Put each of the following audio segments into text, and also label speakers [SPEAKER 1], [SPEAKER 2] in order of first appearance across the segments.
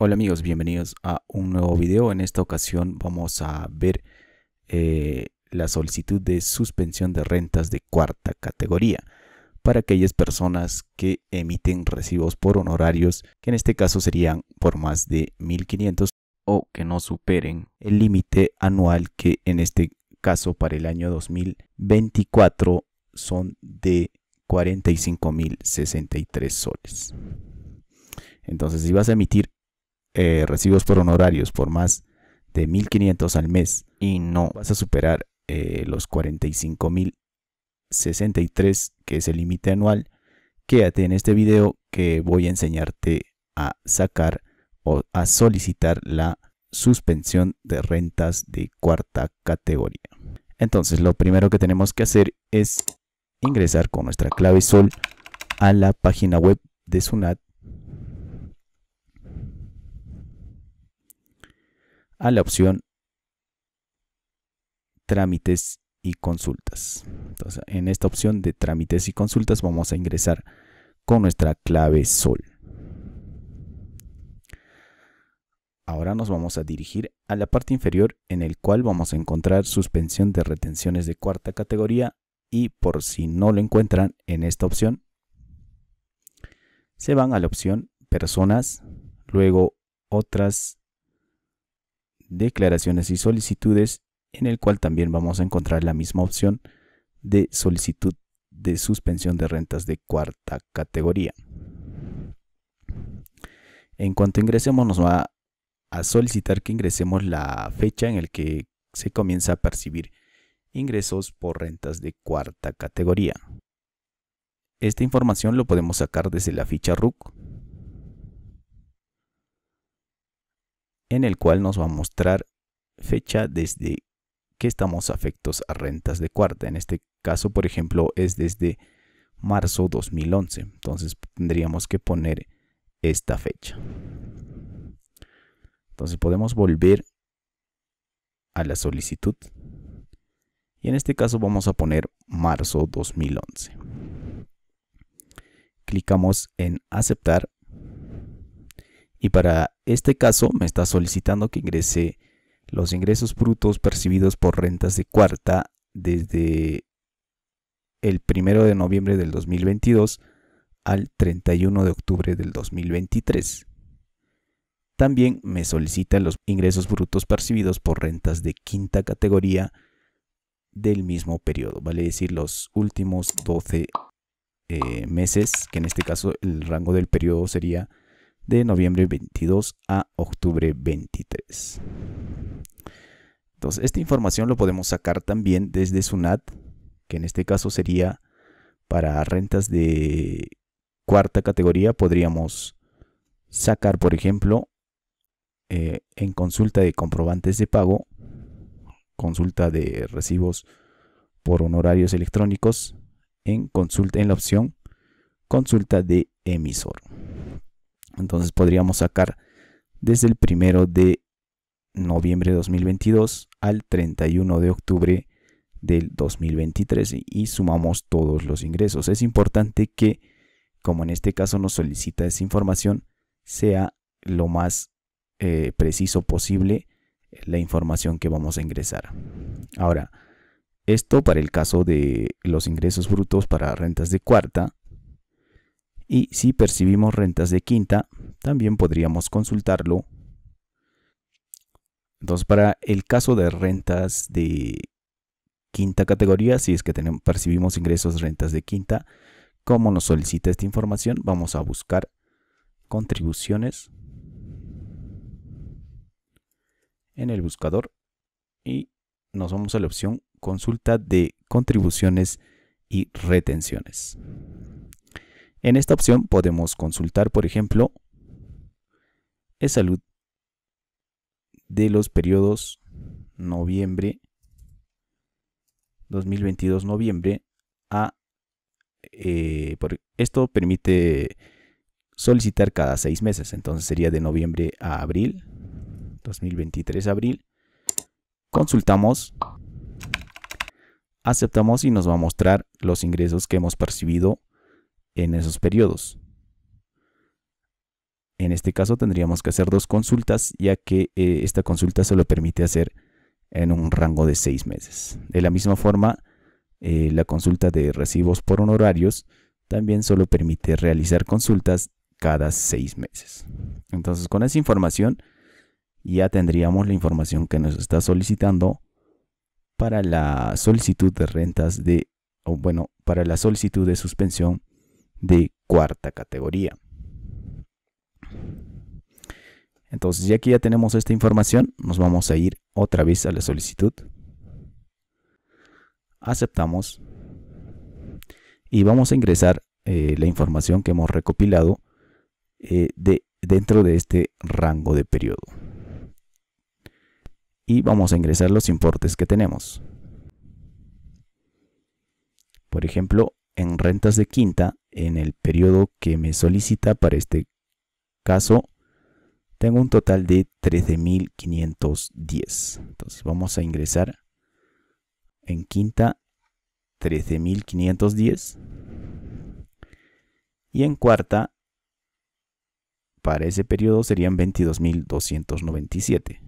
[SPEAKER 1] Hola amigos, bienvenidos a un nuevo video. En esta ocasión vamos a ver eh, la solicitud de suspensión de rentas de cuarta categoría para aquellas personas que emiten recibos por honorarios, que en este caso serían por más de 1.500 o que no superen el límite anual que en este caso para el año 2024 son de 45.063 soles. Entonces, si vas a emitir eh, recibos por honorarios por más de 1.500 al mes y no vas a superar eh, los 45.063, que es el límite anual, quédate en este video que voy a enseñarte a sacar o a solicitar la suspensión de rentas de cuarta categoría. Entonces lo primero que tenemos que hacer es ingresar con nuestra clave SOL a la página web de SUNAT a la opción trámites y consultas. Entonces, en esta opción de trámites y consultas vamos a ingresar con nuestra clave sol. Ahora nos vamos a dirigir a la parte inferior en el cual vamos a encontrar suspensión de retenciones de cuarta categoría y por si no lo encuentran en esta opción, se van a la opción personas, luego otras declaraciones y solicitudes, en el cual también vamos a encontrar la misma opción de solicitud de suspensión de rentas de cuarta categoría. En cuanto ingresemos nos va a solicitar que ingresemos la fecha en el que se comienza a percibir ingresos por rentas de cuarta categoría. Esta información lo podemos sacar desde la ficha RUC en el cual nos va a mostrar fecha desde que estamos afectos a rentas de cuarta. En este caso, por ejemplo, es desde marzo 2011. Entonces tendríamos que poner esta fecha. Entonces podemos volver a la solicitud. Y en este caso vamos a poner marzo 2011. Clicamos en aceptar y para este caso me está solicitando que ingrese los ingresos brutos percibidos por rentas de cuarta desde el 1 de noviembre del 2022 al 31 de octubre del 2023. También me solicita los ingresos brutos percibidos por rentas de quinta categoría del mismo periodo, vale decir los últimos 12 eh, meses, que en este caso el rango del periodo sería de noviembre 22 a octubre 23. Entonces, esta información lo podemos sacar también desde SUNAT, que en este caso sería para rentas de cuarta categoría, podríamos sacar, por ejemplo, eh, en consulta de comprobantes de pago, consulta de recibos por honorarios electrónicos, en consulta en la opción consulta de emisor. Entonces podríamos sacar desde el primero de noviembre de 2022 al 31 de octubre del 2023 y sumamos todos los ingresos. Es importante que, como en este caso nos solicita esa información, sea lo más eh, preciso posible la información que vamos a ingresar. Ahora, esto para el caso de los ingresos brutos para rentas de cuarta, y si percibimos rentas de quinta, también podríamos consultarlo. Entonces, para el caso de rentas de quinta categoría, si es que tenemos, percibimos ingresos rentas de quinta, como nos solicita esta información, vamos a buscar contribuciones en el buscador y nos vamos a la opción consulta de contribuciones y retenciones. En esta opción podemos consultar, por ejemplo, el salud de los periodos noviembre 2022 noviembre a eh, esto permite solicitar cada seis meses entonces sería de noviembre a abril 2023 abril consultamos aceptamos y nos va a mostrar los ingresos que hemos percibido en esos periodos. En este caso tendríamos que hacer dos consultas, ya que eh, esta consulta se lo permite hacer en un rango de seis meses. De la misma forma, eh, la consulta de recibos por honorarios también solo permite realizar consultas cada seis meses. Entonces, con esa información ya tendríamos la información que nos está solicitando para la solicitud de rentas de, bueno, para la solicitud de suspensión de cuarta categoría. Entonces, ya que ya tenemos esta información, nos vamos a ir otra vez a la solicitud. Aceptamos y vamos a ingresar eh, la información que hemos recopilado eh, de, dentro de este rango de periodo. Y vamos a ingresar los importes que tenemos. Por ejemplo, en rentas de quinta en el periodo que me solicita para este caso tengo un total de 13.510. Entonces vamos a ingresar en quinta 13.510 y en cuarta para ese periodo serían 22.297.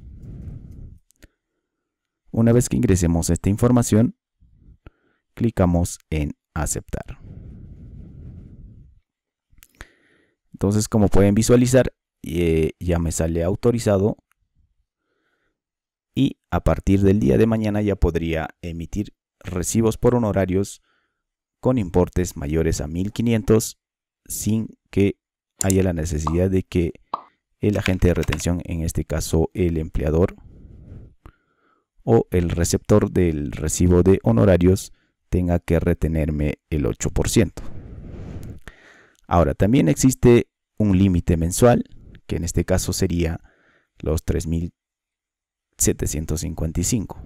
[SPEAKER 1] Una vez que ingresemos esta información, clicamos en aceptar. Entonces, como pueden visualizar, eh, ya me sale autorizado. Y a partir del día de mañana ya podría emitir recibos por honorarios con importes mayores a 1500 sin que haya la necesidad de que el agente de retención, en este caso el empleador o el receptor del recibo de honorarios, tenga que retenerme el 8%. Ahora, también existe un límite mensual, que en este caso sería los 3.755.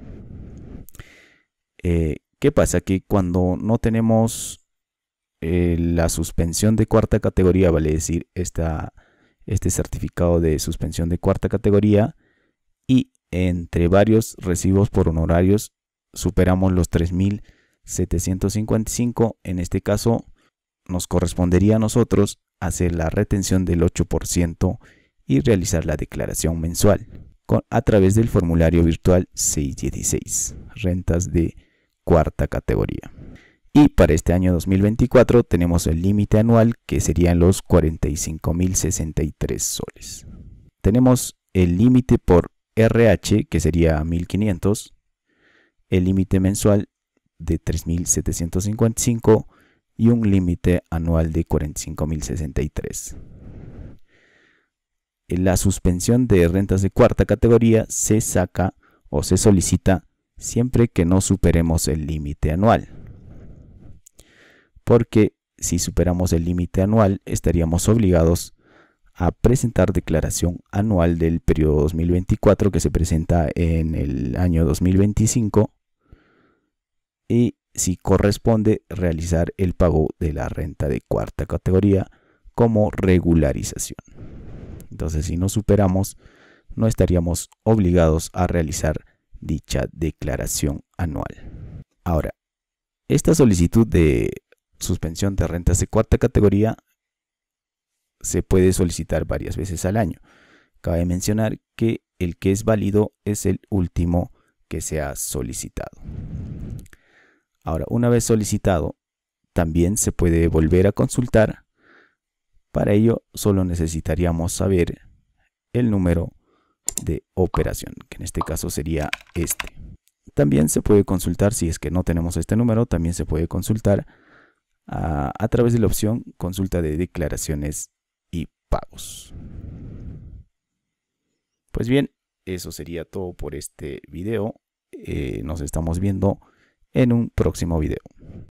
[SPEAKER 1] Eh, ¿Qué pasa? Que cuando no tenemos eh, la suspensión de cuarta categoría, vale decir, esta, este certificado de suspensión de cuarta categoría, y entre varios recibos por honorarios superamos los 3.755, en este caso nos correspondería a nosotros hacer la retención del 8% y realizar la declaración mensual a través del formulario virtual 616, rentas de cuarta categoría. Y para este año 2024 tenemos el límite anual que serían los 45.063 soles. Tenemos el límite por RH que sería 1.500, el límite mensual de 3.755 y un límite anual de 45.063. La suspensión de rentas de cuarta categoría se saca o se solicita siempre que no superemos el límite anual. Porque si superamos el límite anual estaríamos obligados a presentar declaración anual del periodo 2024 que se presenta en el año 2025 y si corresponde realizar el pago de la renta de cuarta categoría como regularización. Entonces, si no superamos, no estaríamos obligados a realizar dicha declaración anual. Ahora, esta solicitud de suspensión de rentas de cuarta categoría se puede solicitar varias veces al año. Cabe mencionar que el que es válido es el último que se ha solicitado. Ahora, una vez solicitado, también se puede volver a consultar. Para ello, solo necesitaríamos saber el número de operación, que en este caso sería este. También se puede consultar, si es que no tenemos este número, también se puede consultar ah, a, través de la opción consulta de declaraciones y pagos. Pues bien, eso sería todo por este video. Eh, nos estamos viendo en un próximo video.